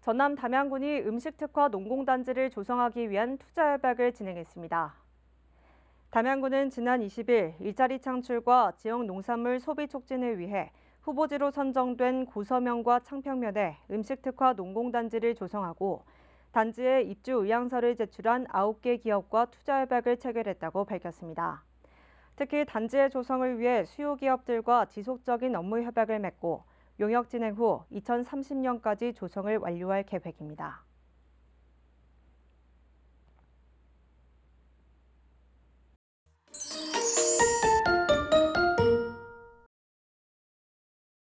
전남 담양군이 음식특화 농공단지를 조성하기 위한 투자 협약을 진행했습니다. 담양군은 지난 20일 일자리 창출과 지역 농산물 소비 촉진을 위해 후보지로 선정된 고서면과 창평면에 음식특화 농공단지를 조성하고 단지에 입주 의향서를 제출한 9개 기업과 투자 협약을 체결했다고 밝혔습니다. 특히 단지의 조성을 위해 수요 기업들과 지속적인 업무 협약을 맺고 용역 진행 후 2030년까지 조성을 완료할 계획입니다.